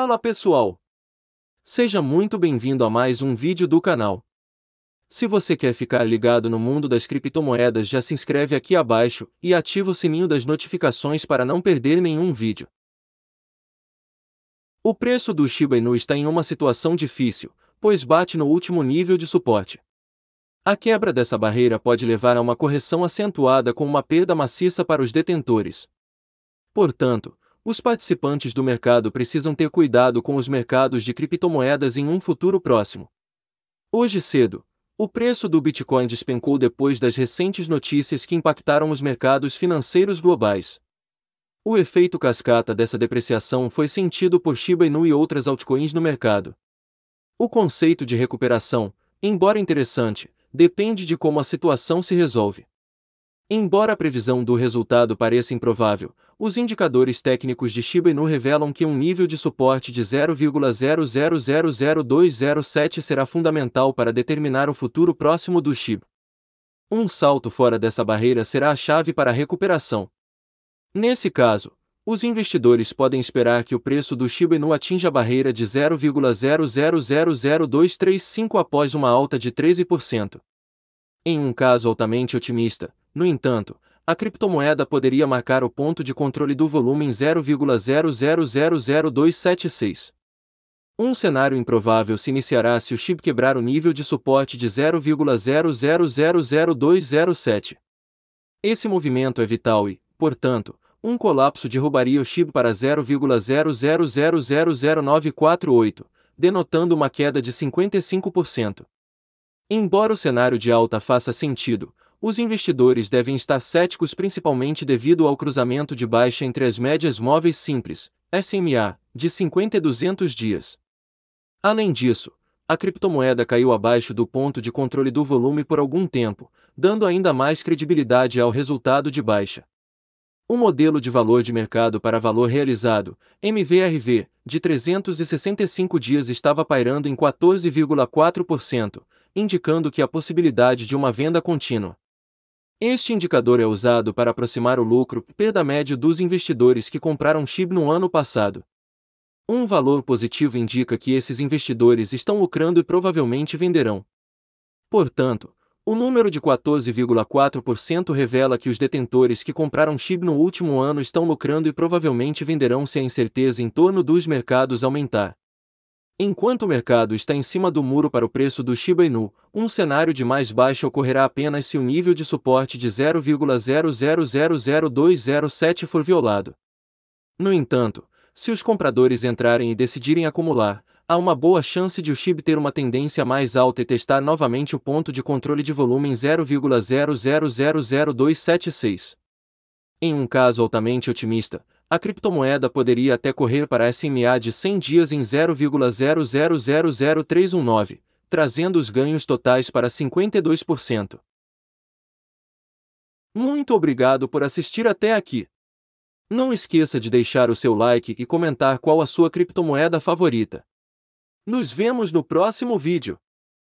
Fala pessoal! Seja muito bem-vindo a mais um vídeo do canal. Se você quer ficar ligado no mundo das criptomoedas já se inscreve aqui abaixo e ativa o sininho das notificações para não perder nenhum vídeo. O preço do Shiba Inu está em uma situação difícil, pois bate no último nível de suporte. A quebra dessa barreira pode levar a uma correção acentuada com uma perda maciça para os detentores. Portanto, os participantes do mercado precisam ter cuidado com os mercados de criptomoedas em um futuro próximo. Hoje cedo, o preço do Bitcoin despencou depois das recentes notícias que impactaram os mercados financeiros globais. O efeito cascata dessa depreciação foi sentido por Shiba Inu e outras altcoins no mercado. O conceito de recuperação, embora interessante, depende de como a situação se resolve. Embora a previsão do resultado pareça improvável, os indicadores técnicos de Shiba Inu revelam que um nível de suporte de 0,0000207 será fundamental para determinar o futuro próximo do Shiba. Um salto fora dessa barreira será a chave para a recuperação. Nesse caso, os investidores podem esperar que o preço do Shiba Inu atinja a barreira de 0,0000235 após uma alta de 13%. Em um caso altamente otimista, no entanto, a criptomoeda poderia marcar o ponto de controle do volume em 0,0000276. Um cenário improvável se iniciará se o chip quebrar o nível de suporte de 0,0000207. Esse movimento é vital e, portanto, um colapso derrubaria o chip para 0,0000948, denotando uma queda de 55%. Embora o cenário de alta faça sentido, os investidores devem estar céticos principalmente devido ao cruzamento de baixa entre as médias móveis simples, SMA, de 50 e 200 dias. Além disso, a criptomoeda caiu abaixo do ponto de controle do volume por algum tempo, dando ainda mais credibilidade ao resultado de baixa. O modelo de valor de mercado para valor realizado, MVRV, de 365 dias estava pairando em 14,4%, indicando que a possibilidade de uma venda contínua. Este indicador é usado para aproximar o lucro perda médio dos investidores que compraram chip no ano passado. Um valor positivo indica que esses investidores estão lucrando e provavelmente venderão. Portanto, o número de 14,4% revela que os detentores que compraram chip no último ano estão lucrando e provavelmente venderão se a incerteza em torno dos mercados aumentar. Enquanto o mercado está em cima do muro para o preço do Shiba Inu, um cenário de mais baixa ocorrerá apenas se o nível de suporte de 0.000207 for violado. No entanto, se os compradores entrarem e decidirem acumular, há uma boa chance de o Shiba ter uma tendência mais alta e testar novamente o ponto de controle de volume em 0,000276. Em um caso altamente otimista, a criptomoeda poderia até correr para SMA de 100 dias em 0,000319, trazendo os ganhos totais para 52%. Muito obrigado por assistir até aqui. Não esqueça de deixar o seu like e comentar qual a sua criptomoeda favorita. Nos vemos no próximo vídeo.